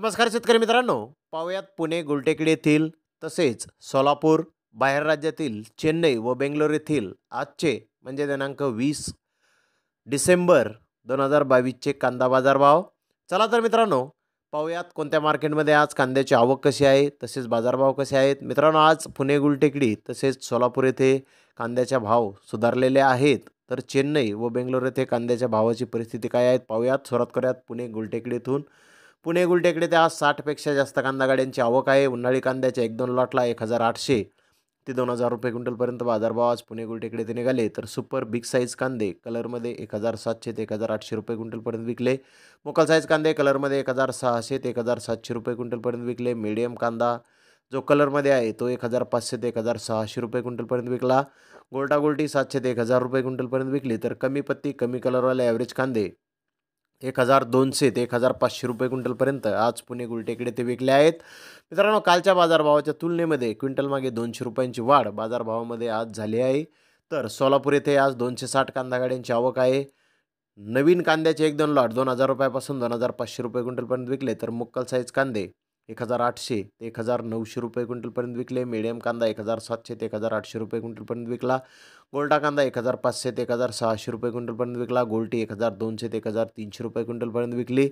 नमस्कार शेतकरी मित्रांनो पाहुयात पुणे गुलटेकडी येथील तसेच सोलापूर बाहेर राज्यातील चेन्नई व बेंगलोर येथील आजचे म्हणजे दिनांक वीस डिसेंबर दोन हजार बावीसचे कांदा बाजारभाव चला तर मित्रांनो पाहुयात कोणत्या मार्केटमध्ये आज कांद्याची आवक कशी आहे तसेच बाजारभाव कसे आहेत मित्रांनो आज पुणे गुलटेकडी तसेच सोलापूर येथे कांद्याच्या भाव सुधारलेले आहेत तर चेन्नई व बेंगलोर येथे कांद्याच्या भावाची परिस्थिती काय आहेत पाहुयात सुरुवात करूयात पुणे गुलटेकडीतून पुणे गुलटेकडे ते आज साठपेक्षा जास्त कांदा गाड्यांची आवक आहे उन्हाळी कांद्याच्या एक दोन लॉटला एक हजार आठशे ते दोन हजार रुपये क्विंटलपर्यंत बाजारभाव आज पुणे गुलटेकडे ते निघाले तर सुपर बिग साईज कांदे कलरमध्ये एक हजार सातशे ते एक हजार आठशे रुपये क्विंटलपर्यंत विकले मोकल साईज कांदे कलरमध्ये एक हजार सहाशे ते एक हजार सातशे रुपये क्विंटलपर्यंत विकले मीडियम कांदा जो कलरमध्ये आहे तो एक हजार पाचशे ते एक हजार सहाशे रुपये क्विंटलपर्यंत विकला गोल्टा गोल्टी सातशे ते एक हजार रुपये क्विंटलपर्यंत विकली तर कमी पत्ती कमी कलरवाले ॲव्हरेज कांदे एक हजार दोनशे ते एक हजार पाचशे रुपये क्विंटलपर्यंत आज पुणे गुलटेकडे ते विकले आहेत मित्रांनो कालच्या बाजारभावाच्या तुलनेमध्ये क्विंटलमागे दोनशे रुपयांची वाढ बाजारभावामध्ये आज झाली आहे तर सोलापूर येथे आज दोनशे साठ कांदा गाड्यांची आवक आहे नवीन कांद्याचे एक दोन लॉट दोन हजार रुपयापासून दोन हजार पाचशे रुपये क्विंटलपर्यंत विकले तर मुक्कल साईज कांदे एक हजार आठशे ते एक हजार नऊशे रुपये क्विंटलपर्यंत विकले मिडियम कांदा एक हजार सातशे ते एक हजार आठशे रुपये क्विंटलपर्यंत विकला गोल्डा कांदा एक हजार पाचशे ते एक हजार सहाशे रुपये क्विंटलपर्यंत विकला गोल्टी एक हजार दोनशे ते एक हजार तीनशे रुपये क्विंटलपर्यंत विकली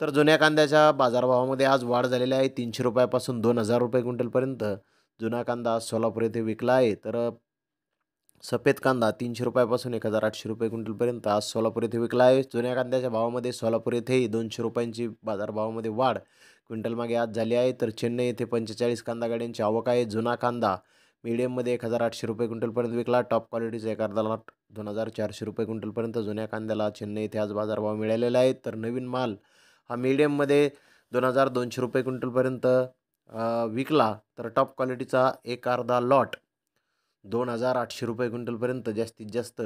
तर जुन्या कांद्याच्या बाजारभावामध्ये आज वाढ झालेली आहे तीनशे रुपयापासून दोन हजार रुपये क्विंटलपर्यंत जुना कांदा आज सोलापूर येथे विकला आहे तर सफेद कांदा तीनशे रुपयापासून एक हजार आठशे रुपये क्विंटलपर्यंत आज सोलापूर येथे विकला आहे जुन्या कांद्याच्या भावामध्ये सोलापूर येथेही दोनशे रुपयांची बाजारभावामध्ये वाढ क्विंटलमागे आज झाली आहे तर चेन्नई येथे पंचेचाळीस कांदा गाड्यांची आवक आहे जुना कांदा मिडियममध्ये एक हजार आठशे रुपये क्विंटलपर्यंत विकला टॉप क्वालिटीचा एक अर्धा दोन हजार चारशे रुपये क्विंटलपर्यंत जुन्या कांद्याला चेन्नई इथे आज बाजारभाव मिळालेला आहे तर नवीन माल हा मिडियममध्ये दोन हजार दोनशे रुपये क्विंटलपर्यंत विकला तर टॉप क्वालिटीचा एक अर्धा लॉट दोन हजार आठशे रुपये क्विंटलपर्यंत जास्तीत जास्त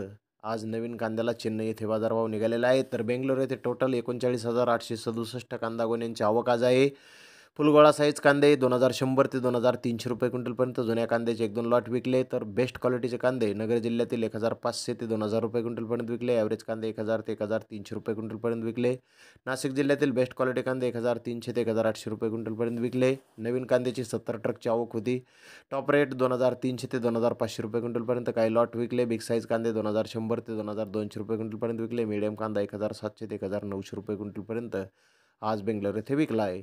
आज नवीन कांद्याला चेन्नई येथे बाजारभाव निघालेला आहे तर बेंगलोर येथे टोटल एकोणचाळीस हजार आठशे सदुसष्ट कांदा गोण्यांची आवक आज आहे फुलगोळा साईज कांदे दोन हजार शंभर ते दोन हजार तीनशे रुपये क्विंटलपर्यंत जुन्या कांद्याचे एक दोन लॉट विकले तर बेस्ट क्वालिटीचे कांदे नगर जिल्ह्यातील एक हजार पाचशे ते दोन हजार रुपये क्विंटलपर्यंत विकले ॲव्हरेज कांदे एक हजार ते एक हजार तीनशे रुपये क्विंटलपर्यंत विकले नाशिक जिल्ह्यातील बेस्ट क्वालिटी कांदे एक हजार तीनशे ते एक हजार आठशे रुपये क्विंटलपर्यंत विकले नवीन कांद्याची सत्तर ट्रकची आवक होती टॉप रेट दोन हजार तीनशे ते दोन हजार पाचशे रुपये क्विंटलपर्यंत काही लॉट विकले बिग साईज कांदे दोन हजार शंभर ते दोन हजार दोनशे रुपये क्विंटलपर्यंत विकले मिडियम कांदा एक हजार सातशे ते एक हजार नऊशे रुपये क्विंटलपर्यंत आज बेंगलोर येथे विकला आहे